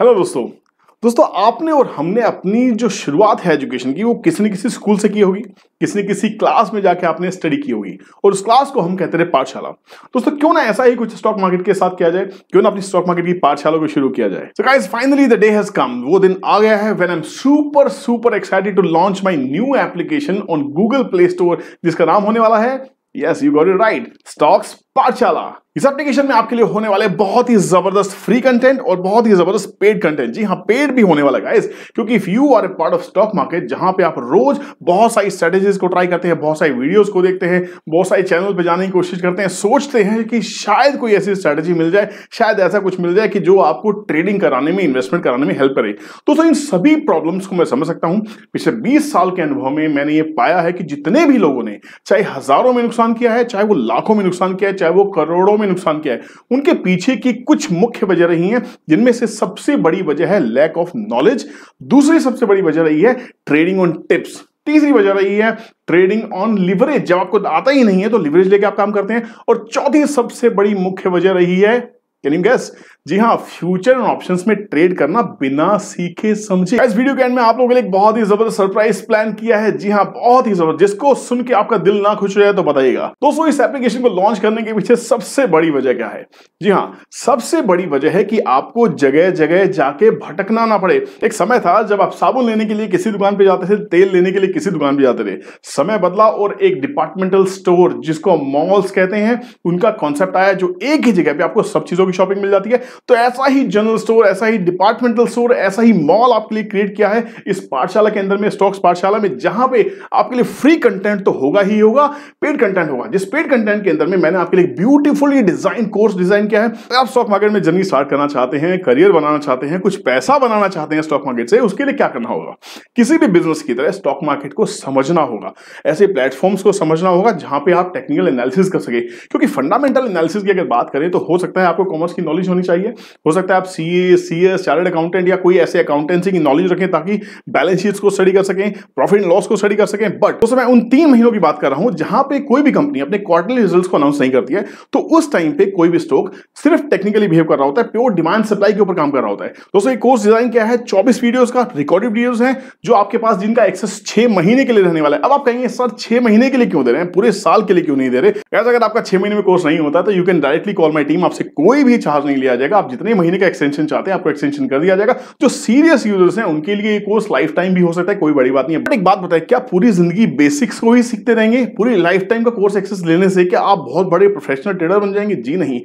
hello दोस्तों दोस्तों आपने और हमने अपनी जो शुरुआत है एजुकेशन की वो किसी न किसी स्कूल से की होगी किसी न किसी क्लास में जाके आपने स्टडी की होगी और उस क्लास को हम कहते रहे पाठशाला दोस्तों क्यों ना ऐसा ही कुछ स्टॉक मार्केट के साथ किया जाए क्यों ना अपनी स्टॉक मार्केट की पाठशाला को शुरू किया जाए so guys finally the day has come वो दिन आ गया है when I am super super excited to launch my new application on Google Play Store जिसका नाम होने वाला है yes you got it right stocks Pathshala इस एप्लीकेशन में आपके लिए होने वाले बहुत ही जबरदस्त फ्री कंटेंट और बहुत ही जबरदस्त पेड कंटेंट जी हाँ पेड भी होने वाला गाइस क्योंकि if you are a part of stock market जहां पे आप रोज बहुत सारी स्ट्रेटेजीज को ट्राई करते हैं बहुत सारी वीडियोस को देखते हैं बहुत सारे चैनल पे जाने की कोशिश करते हैं सोचते हैं कि शायद कोई ऐसी स्ट्रेटेजी मिल जाए शायद ऐसा कुछ मिल जाए कि जो आपको ट्रेडिंग कराने में इन्वेस्टमेंट कराने में हेल्प करे तो इन सभी प्रॉब्लम्स को मैं समझ सकता हूँ पिछले बीस साल के अनुभव में मैंने ये पाया है कि जितने भी लोगों ने चाहे हजारों में नुकसान किया है चाहे वो लाखों में नुकसान किया है चाहे वो करोड़ों में नुकसान किया है उनके पीछे की कुछ मुख्य वजह रही हैं जिनमें से सबसे बड़ी वजह है लैक ऑफ नॉलेज दूसरी सबसे बड़ी वजह रही है ट्रेडिंग ऑन टिप्स तीसरी वजह रही है ट्रेडिंग ऑन लिवरेज जब आपको आता ही नहीं है तो लिवरेज लेके आप काम करते हैं और चौथी सबसे बड़ी मुख्य वजह रही है कैन यू गैस जी हाँ फ्यूचर एंड ऑप्शन में ट्रेड करना बिना सीखे समझे इस वीडियो के एंड में आप लोगों के लिए बहुत ही जबरदस्त सरप्राइज प्लान किया है जी हाँ बहुत ही जबरदस्त जिसको सुन के आपका दिल ना खुश हो जाए तो बताइएगा दोस्तों इस एप्लीकेशन को लॉन्च करने के पीछे सबसे बड़ी वजह क्या है जी हाँ सबसे बड़ी वजह है कि आपको जगह जगह जाके भटकना ना पड़े एक समय था जब आप साबुन लेने के लिए किसी दुकान पर जाते थे तेल लेने के लिए किसी दुकान पर जाते थे समय बदला और एक डिपार्टमेंटल स्टोर जिसको मॉल्स कहते हैं उनका कॉन्सेप्ट आया जो एक ही जगह पर आपको सब चीजों की शॉपिंग मिल जाती है तो ऐसा ही जनरल स्टोर ऐसा ही डिपार्टमेंटल स्टोर ऐसा ही मॉल आपके लिए क्रिएट किया है इस पाठशाला के अंदर में स्टॉक्स पाठशाला में जहां पे आपके लिए फ्री कंटेंट तो होगा ही होगा पेड कंटेंट होगा जिस पेड कंटेंट के अंदर में मैंने आपके लिए ब्यूटीफुली डिजाइन कोर्स डिजाइन किया है तो आप स्टॉक मार्केट में जर्नी स्टार्ट करना चाहते हैं करियर बनाना चाहते हैं कुछ पैसा बनाना चाहते हैं स्टॉक मार्केट से उसके लिए क्या करना होगा किसी भी बिजनेस की तरह स्टॉक मार्केट को समझना होगा ऐसे प्लेटफॉर्म्स को समझना होगा जहां पे आप टेक्निकल एनालिसिस कर सके क्योंकि फंडामेंटल एनालिसिस की अगर बात करें तो हो सकता है आपको कॉमर्स की नॉलेज होनी चाहिए चाहिए हो सकता है आप C A C S chartered accountant या कोई ऐसे अकाउंटेंसी की नॉलेज रखें ताकि बैलेंस शीट को स्टडी कर सकें प्रॉफिट एंड लॉस को स्टडी कर सकें बट उस समय उन तीन महीनों की बात कर रहा हूं जहां पे कोई भी कंपनी अपने क्वार्टरली रिजल्ट को अनाउंस नहीं करती है तो उस टाइम पे कोई भी स्टॉक सिर्फ टेक्निकली बिहेव कर रहा होता है प्योर डिमांड सप्लाई के ऊपर काम कर रहा होता है दोस्तों कोर्स डिजाइन क्या है चौबीस वीडियोज का रिकॉर्डेड वीडियोज है जो आपके पास जिनका एक्सेस छह महीने के लिए रहने वाला है अब आप कहेंगे सर छह महीने के लिए क्यों दे रहे हैं पूरे साल के लिए क्यों नहीं दे रहे अगर आपका छह महीने में कोर्स नहीं होता तो you can directly call my team आपसे कोई भी चार्ज नहीं लिया जाएगा जाएगा आप जितने महीने का एक्सटेंशन चाहते हैं आपको एक्सटेंशन कर दिया जाएगा जो सीरियस यूजर्स हैं उनके लिए कोर्स लाइफ टाइम भी हो सकता है कोई बड़ी बात नहीं है बट एक बात बताए क्या पूरी जिंदगी बेसिक्स को ही सीखते रहेंगे पूरी लाइफ टाइम का कोर्स एक्सेस लेने से क्या आप बहुत बड़े प्रोफेशनल ट्रेडर बन जाएंगे जी नहीं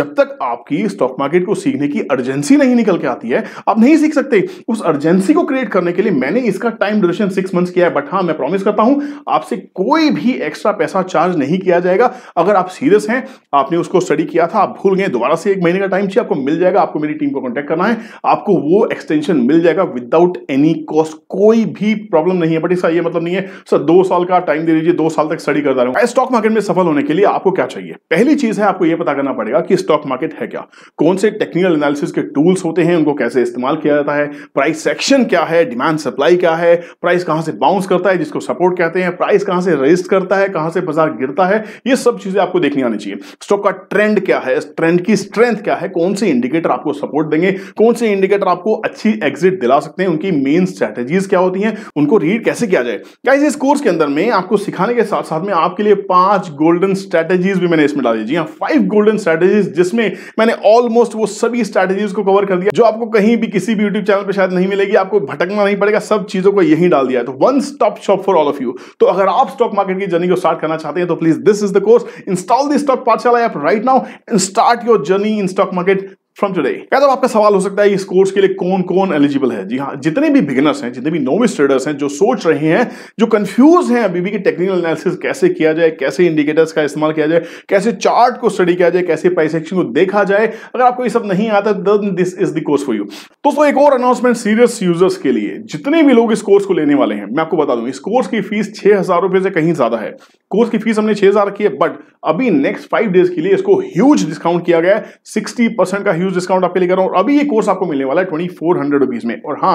जब तक आपकी स्टॉक मार्केट को सीखने की अर्जेंसी नहीं निकल के आती है आप नहीं सीख सकते उस अर्जेंसी को क्रिएट करने के लिए मैंने इसका टाइम ड्यूरेशन सिक्स मंथ्स किया है बट हाँ मैं प्रॉमिस करता हूं आपसे कोई भी एक्स्ट्रा पैसा चार्ज नहीं किया जाएगा अगर आप सीरियस हैं आपने उसको स्टडी किया था आप भूल गए दोबारा से एक महीने का टाइम चाहिए आपको मिल जाएगा आपको मेरी टीम को कॉन्टैक्ट करना है आपको वो एक्सटेंशन मिल जाएगा विदाउट एनी कॉस्ट कोई भी प्रॉब्लम नहीं है बट इसका ये मतलब नहीं है सर दो साल का टाइम दे दीजिए दो साल तक स्टडी करता रहूंगा स्टॉक मार्केट में सफल होने के लिए आपको क्या चाहिए पहली चीज है आपको यह पता करना पड़ेगा कि स्टॉक मार्केट है क्या कौन से टेक्निकल एनालिसिस के टूल्स होते हैं उनको कैसे इस्तेमाल किया जाता है प्राइस सेक्शन क्या है डिमांड सप्लाई क्या है प्राइस कहां से बाउंस करता है जिसको सपोर्ट कहते हैं प्राइस कहां से रजिस्ट करता है कहां से बाजार गिरता है ये सब चीजें आपको देखनी आनी चाहिए स्टॉक का ट्रेंड क्या है ट्रेंड की स्ट्रेंथ क्या है कौन से इंडिकेटर आपको सपोर्ट देंगे कौन से इंडिकेटर आपको अच्छी एग्जिट दिला सकते हैं उनकी मेन स्ट्रेटेजीज क्या होती हैं उनको रीड कैसे किया जाए गाइज इस कोर्स के अंदर में आपको सिखाने के साथ साथ में आपके लिए पांच गोल्डन स्ट्रेटेजीज भी मैंने इसमें डाली जी हाँ फाइव गोल्डन स्ट्रेटेजीज जिसमें मैंने ऑलमोस्ट वो सभी स्ट्रेटेजीज को कवर कर दिया जो आपको कहीं भी किसी भी यूट्यूब चैनल पर शायद नहीं मिलेगी आपको भटकना नहीं पड़ेगा सब चीजों को यही डाल दिया तो one stop shop for all of you तो अगर आप स्टॉक मार्केट की जर्नी को स्टार्ट करना चाहते हैं तो please this is the course install the stock Pathshala app right now start your journey in stock market from today कहता आपका सवाल हो सकता है इस कोर्स के लिए कौन कौन एलिजिबल है जी हाँ जितने भी बिगिनर्स हैं जितने भी नोविस ट्रेडर्स हैं जो सोच रहे हैं जो कंफ्यूज हैं अभी भी कि टेक्निकल एनालिसिस कैसे किया जाए कैसे इंडिकेटर्स का इस्तेमाल किया जाए कैसे चार्ट को स्टडी किया जाए कैसे प्राइस एक्शन को देखा जाए अगर आपको ये सब नहीं आता then this is the course for you दोस्तों एक और अनाउंसमेंट सीरियस यूजर्स के लिए जितने भी लोग इस कोर्स को लेने वाले हैं मैं आपको बता दूं इस कोर्स की फीस छह हजार रुपए से कहीं ज्यादा है कोर्स की फीस हमने छह हजार रखी है बट अभी नेक्स्ट फाइव डेज के लिए इसको ह्यूज डिस्काउंट किया गया है सिक्सटी परसेंट का ह्यूज डिस्काउंट आपके लिए कर रहा हूं और अभी ये कोर्स आपको मिलने वाला है ट्वेंटी फोर हंड्रेड रुपीज में और हाँ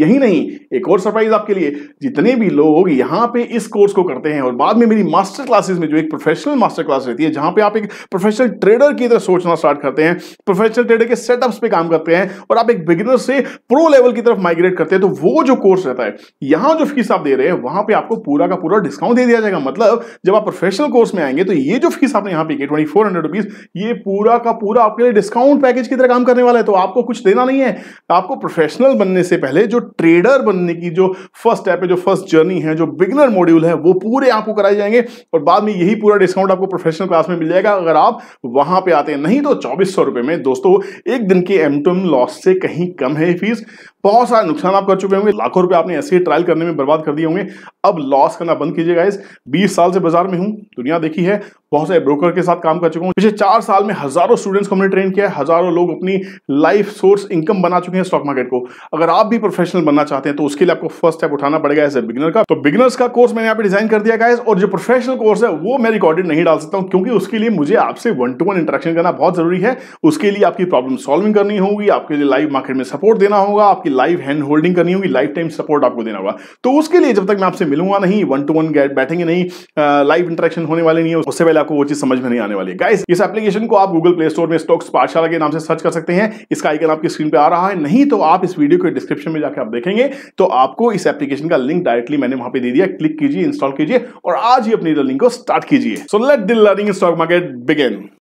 यही नहीं एक और सरप्राइज आपके लिए जितने भी लोग यहां पे इस कोर्स को करते हैं और बाद में मेरी मास्टर क्लासेस में जो एक प्रोफेशनल मास्टर क्लास रहती है जहां पर आप एक प्रोफेशनल ट्रेडर की तरह सोचना स्टार्ट करते हैं प्रोफेशनल ट्रेडर के सेटअप्स पर काम करते हैं और आप एक बिगिनर से प्रो लेवल की तरफ माइग्रेट करते हैं तो वो जो कोर्स रहता है यहां जो फीस आप दे रहे हैं वहां पर आपको पूरा का पूरा डिस्काउंट दे दिया जाएगा मतलब जब आप प्रोफेशनल कोर्स में आएंगे तो ये जो फीस आपने यहाँ पे की ट्वेंटी फोर हंड्रेड रुपीज ये पूरा का पूरा आपके लिए डिस्काउंट पैकेज की तरह काम करने वाला है तो आपको कुछ देना नहीं है आपको प्रोफेशनल बनने से पहले जो ट्रेडर बनने की जो फर्स्ट स्टेप है जो फर्स्ट जर्नी है जो बिगनर मॉड्यूल है वो पूरे आपको कराए जाएंगे और बाद में यही पूरा डिस्काउंट आपको प्रोफेशनल क्लास में मिल जाएगा अगर आप वहां पर आते हैं नहीं तो चौबीस सौ रुपए में दोस्तों एक दिन के एम लॉस से कहीं कम है फीस बहुत सारा नुकसान आप कर चुके होंगे लाखों रुपए आपने ऐसे ही ट्रायल करने में बर्बाद कर दिए होंगे अब लॉस करना बंद कीजिएगा इस 20 साल से बाजार में हूं दुनिया देखी है बहुत सारे ब्रोकर के साथ काम कर चुका हूँ पिछले चार साल में हजारों स्टूडेंट्स को हमने ट्रेन किया है हजारों लोग अपनी लाइफ सोर्स इनकम बना चुके हैं स्टॉक मार्केट को अगर आप भी प्रोफेशनल बनना चाहते हैं तो उसके लिए आपको फर्स्ट स्टेप उठाना पड़ेगा एज ए बिगनर का तो बिगनर्स का कोर्स मैंने यहाँ पे डिजाइन कर दिया गया और जो प्रोफेशनल कोर्स है वो मैं रिकॉर्डेड नहीं डाल सकता हूँ क्योंकि उसके लिए मुझे आपसे वन टू वन इंटरेक्शन करना बहुत जरूरी है उसके लिए आपकी प्रॉब्लम सॉल्विंग करनी होगी आपके लिए लाइव मार्केट में सपोर्ट देना होगा आपकी लाइव हैंड होल्डिंग करनी होगी लाइफ टाइम सपोर्ट आपको देना होगा तो उसके लिए जब तक मैं आपसे मिलूंगा नहीं वन टू वन बैठेंगे नहीं लाइव इंटरेक्शन होने वाले नहीं है उससे पहले आपको वो चीज समझ में नहीं आने वाली गाइस इस एप्लीकेशन को आप गूगल प्ले स्टोर में स्टॉक्स पाठशाला के नाम से सर्च कर सकते हैं इसका आइकन आपकी स्क्रीन पर आ रहा है नहीं तो आप इस वीडियो के डिस्क्रिप्शन में जाकर आप देखेंगे तो आपको इस एप्लीकेशन का लिंक डायरेक्टली मैंने वहां पर दे दिया क्लिक कीजिए इंस्टॉल कीजिए और आज ही अपनी लर्निंग को स्टार्ट कीजिए so let the learning stock market begin